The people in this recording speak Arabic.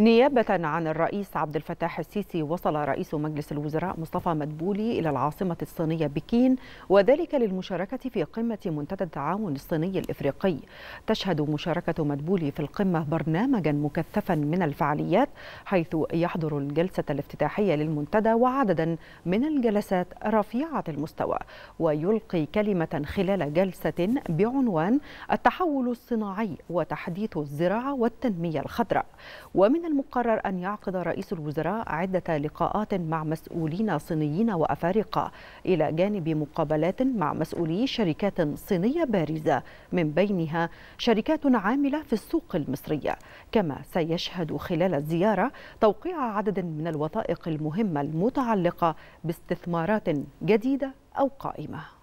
نيابة عن الرئيس عبد الفتاح السيسي وصل رئيس مجلس الوزراء مصطفى مدبولي إلى العاصمة الصينية بكين وذلك للمشاركة في قمة منتدى التعاون الصيني الإفريقي تشهد مشاركة مدبولي في القمة برنامجا مكثفا من الفعاليات حيث يحضر الجلسة الافتتاحية للمنتدى وعددا من الجلسات رفيعة المستوى ويلقي كلمة خلال جلسة بعنوان التحول الصناعي وتحديث الزراعة والتنمية الخضراء ومن المقرر أن يعقد رئيس الوزراء عدة لقاءات مع مسؤولين صينيين وأفارقة إلى جانب مقابلات مع مسؤولي شركات صينية بارزة من بينها شركات عاملة في السوق المصرية كما سيشهد خلال الزيارة توقيع عدد من الوثائق المهمة المتعلقة باستثمارات جديدة أو قائمة